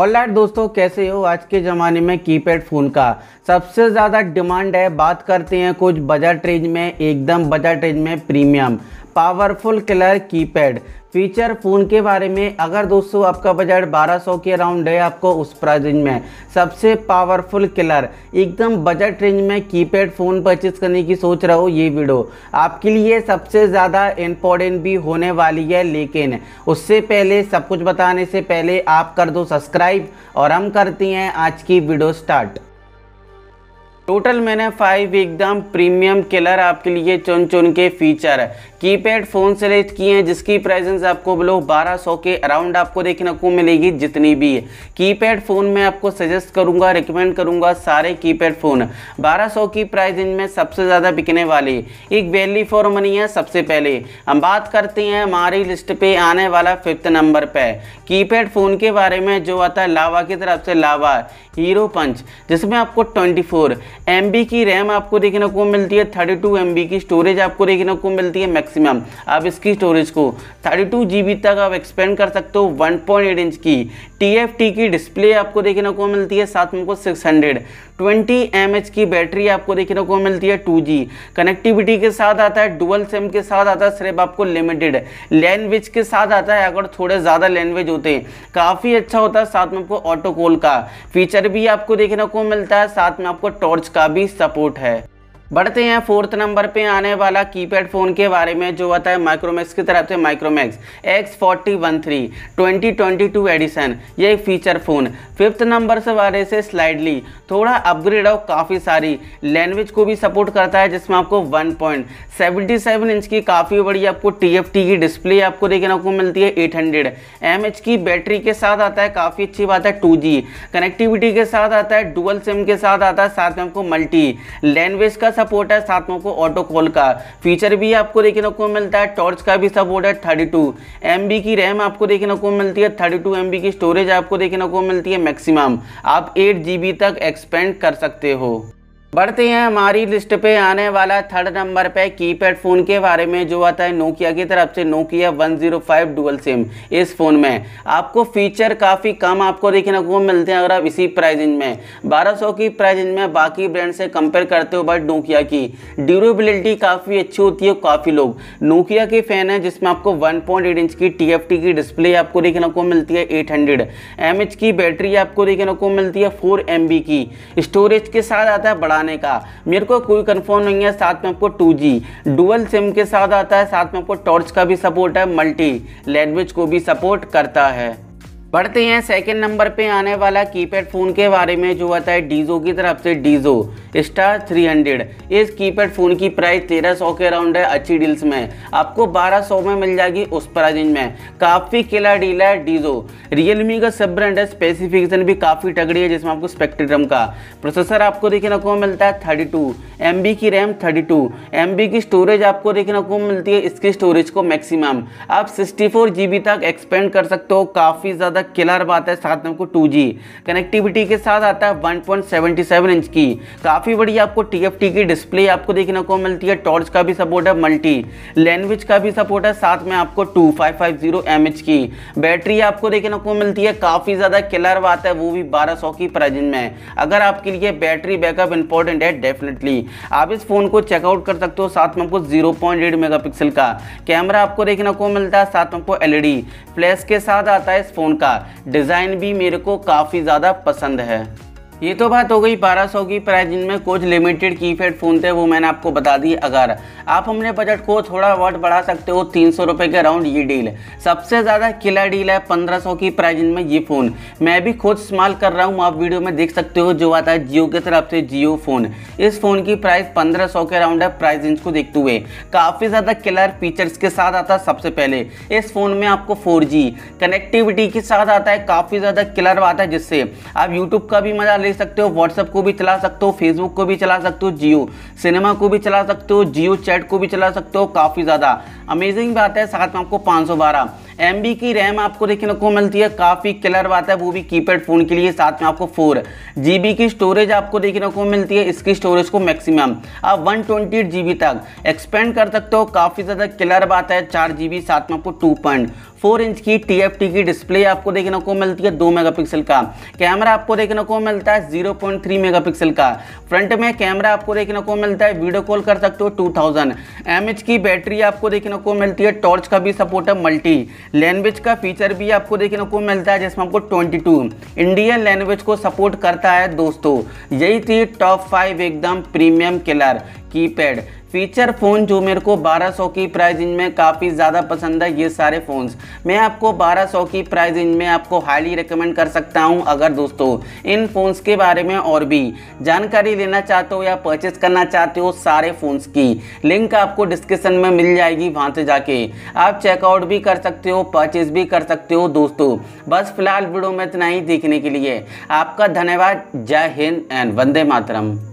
all right दोस्तों कैसे हो आज के ज़माने में कीपैड फ़ोन का सबसे ज़्यादा डिमांड है बात करते हैं कुछ बजट रेंज में एकदम बजट रेंज में premium powerful colour keypad feature phone के बारे में अगर दोस्तों आपका बजट 1200 के अराउंड है आपको उस प्राइस रेंज में सबसे पावरफुल किलर एकदम बजट रेंज में कीपैड फ़ोन परचेज करने की सोच रहा हो ये वीडियो आपके लिए सबसे ज़्यादा इम्पोर्टेंट भी होने वाली है लेकिन उससे पहले सब कुछ बताने से पहले आप कर दो सब्सक्राइब और हम करते हैं आज की वीडियो स्टार्ट टोटल मैंने फाइव एकदम प्रीमियम किलर आपके लिए चुन चुन के फीचर की कीपैड फ़ोन सेलेक्ट किए हैं जिसकी प्राइजेंस आपको बिलो 1200 के अराउंड आपको देखने को मिलेगी जितनी भी है कीपैड फ़ोन में आपको सजेस्ट करूंगा रिकमेंड करूंगा सारे कीपैड फ़ोन 1200 की प्राइस में सबसे ज़्यादा बिकने वाली एक वैली फॉर मनी है सबसे पहले हम बात करते हैं हमारी लिस्ट पर आने वाला फिफ्थ नंबर पर कीपैड फ़ोन के बारे में जो आता है लावा की तरफ से लावा हीरो पंच जिसमें आपको ट्वेंटी एम की रैम आपको देखने को मिलती है थर्टी टू की स्टोरेज आपको देखने को मिलती है मैक्सिमम आप इसकी स्टोरेज को थर्टी टू तक आप एक्सपेंड कर सकते हो वन पॉइंट इंच की टी की डिस्प्ले आपको देखने को मिलती है साथ में को सिक्स हंड्रेड ट्वेंटी एम की बैटरी आपको देखने को मिलती है टू कनेक्टिविटी के साथ आता है डुअल सिम के साथ आता है सिर्फ आपको लिमिटेड लैंग्वेज के साथ आता है अगर थोड़े ज़्यादा लैंग्वेज होते हैं काफ़ी अच्छा होता है साथ में आपको ऑटो कॉल का फीचर भी आपको देखने को मिलता है साथ में आपको टॉर्च का का भी सपोर्ट है बढ़ते हैं फोर्थ नंबर पे आने वाला कीपैड फ़ोन के बारे में जो आता है माइक्रोमैक्स की तरफ से Micromax X forty one three twenty twenty two edition ये एक फीचर फ़ोन फिफ्थ नंबर से बारे से स्लाइडली थोड़ा अपग्रेड और काफ़ी सारी लैंग्वेज को भी सपोर्ट करता है जिसमें आपको one point seventy seven inch की काफ़ी बड़ी आपको टी एफ टी की डिस्प्ले आपको देखने को मिलती है एट हंड्रेड एम एच की बैटरी के साथ आता है काफ़ी अच्छी बात है टू जी कनेक्टिविटी के साथ आता है डुअल सिम के साथ आता है साथ में आपको मल्टी लैंग्वेज का सपोर्ट है साथ में आपको ऑटो कॉल का फीचर भी आपको देखने को मिलता है टॉर्च का भी सपोर्ट है थर्टी टू की रैम आपको देखने को मिलती है थर्टी टू की स्टोरेज आपको देखने को मिलती है मैक्सिमम आप एट तक एक्सपेंड कर सकते हो बढ़ते हैं हमारी लिस्ट पे आने वाला थर्ड नंबर पे कीपैड फ़ोन के बारे में जो आता है नोकिया की तरफ से नोकिया 105 डुअल सिम इस फ़ोन में आपको फीचर काफ़ी कम आपको देखने को मिलते हैं अगर आप इसी प्राइजिंग में 1200 की प्राइजिंग में बाकी ब्रांड से कंपेयर करते हो बट नोकिया की ड्यूरेबिलिटी काफ़ी अच्छी होती है काफ़ी लोग नोकिया के फ़ैन है जिसमें आपको वन इंच की टी की डिस्प्ले आपको देखने को मिलती है एट हंड्रेड की बैटरी आपको देखने को मिलती है फोर की स्टोरेज के साथ आता है बड़ा बताने का मेरे को कोई कंफर्म नहीं है साथ में आपको टू जी डुअल सिम के साथ आता है साथ में आपको टॉर्च का भी सपोर्ट है मल्टी लैंग्वेज को भी सपोर्ट करता है बढ़ते हैं सेकंड नंबर पे आने वाला कीपैड फ़ोन के बारे में जो आता है डीजो की तरफ से डीजो स्टार 300 इस कीपैड फ़ोन की प्राइस 1300 के अराउंड है अच्छी डील्स में आपको 1200 में मिल जाएगी उस प्राइस में काफ़ी किला डील है डीजो रियलमी का सब ब्रांड है स्पेसिफिकेशन भी काफ़ी टगड़ी है जिसमें आपको स्पेक्ट्रम का प्रोसेसर आपको देखने को मिलता है थर्टी टू की रैम थर्टी टू की स्टोरेज आपको देखने को मिलती है इसकी स्टोरेज को मैक्सिमम आप सिक्सटी फोर तक एक्सपेंड कर सकते हो काफ़ी ज़्यादा ज़्यादा किलर बात है साथ में आपको टू कनेक्टिविटी के साथ आता है वन इंच की काफ़ी बढ़िया आपको टी की डिस्प्ले आपको देखने को मिलती है टॉर्च का भी सपोर्ट है मल्टी लैंग्वेज का भी सपोर्ट है साथ में आपको टू फाइव की बैटरी आपको देखने को मिलती है काफ़ी ज़्यादा किलर बात है वो भी 1200 की प्राइजिंग में अगर आपके लिए बैटरी बैकअप इंपॉर्टेंट है डेफिनेटली आप इस फ़ोन को चेकआउट कर सकते हो साथ में आपको 0.8 मेगापिक्सल का कैमरा आपको देखने को मिलता है साथ में आपको एलईडी फ्लैश e के साथ आता है इस फ़ोन का डिज़ाइन भी मेरे को काफ़ी ज़्यादा पसंद है ये तो बात हो गई 1200 की प्राइस जिनमें कुछ लिमिटेड कीपैड फ़ोन थे वो मैंने आपको बता दी अगर आप अपने बजट को थोड़ा वर्ड बढ़ा सकते हो तीन सौ के अराउंड ये डील सबसे ज़्यादा किला डील है 1500 की प्राइस जिनमें ये फ़ोन मैं भी खुद इस्तेमाल कर रहा हूँ आप वीडियो में देख सकते हो जो आता है जियो की तरफ से जियो फ़ोन इस फ़ोन की प्राइस पंद्रह के अराउंड है प्राइस रेंज को देखते हुए काफ़ी ज़्यादा किलर फीचर्स के साथ आता है सबसे पहले इस फ़ोन में आपको फोर कनेक्टिविटी के साथ आता है काफ़ी ज़्यादा किलर आता है जिससे आप यूट्यूब का भी मज़ा ले ले सकते हो व्हाट्सअप को भी चला सकते हो फेसबुक को भी चला सकते हो जियो सिनेमा को भी चला सकते हो जियो चैट को भी चला सकते हो काफ़ी ज़्यादा अमेजिंग बात है साथ में आपको पाँच एम की रैम आपको देखने को मिलती है काफ़ी क्लियर बात है वो भी कीपैड फ़ोन के लिए साथ में आपको फोर जी की स्टोरेज आपको देखने को मिलती है इसकी स्टोरेज को मैक्सिमम आप वन ट्वेंटी तक एक्सपेंड कर सकते हो काफ़ी ज़्यादा क्लियर बात है चार जी साथ में आपको टू पॉइंट फोर इंच की टी एफ टी की डिस्प्ले आपको देखने को मिलती है दो मेगापिक्सल का कैमरा आपको देखने को मिलता है जीरो पॉइंट थ्री मेगापिक्सल का फ्रंट में कैमरा आपको देखने को मिलता है वीडियो कॉल कर सकते हो टू थाउजेंड एम एच की बैटरी आपको देखने को मिलती है टॉर्च का भी सपोर्ट है मल्टी लैंग्वेज का फीचर भी आपको देखने को मिलता है जिसमें आपको 22 इंडियन लैंग्वेज को सपोर्ट करता है दोस्तों यही थी टॉप फाइव एकदम premium killer keypad feature phone जो मेरे को 1200 की प्राइस रेंज में काफ़ी ज़्यादा पसंद है ये सारे फ़ोन्स मैं आपको 1200 की प्राइस रेंज में आपको हाईली रिकमेंड कर सकता हूँ अगर दोस्तों इन फ़ोन्स के बारे में और भी जानकारी लेना चाहते हो या परचेस करना चाहते हो सारे फ़ोन्स की लिंक आपको डिस्क्रिप्सन में मिल जाएगी वहाँ से जाके आप चेकआउट भी कर सकते हो परचेस भी कर सकते हो दोस्तों बस फिलहाल वीडियो में इतना ही देखने के लिए आपका धन्यवाद जय हिंद एंड वंदे मातरम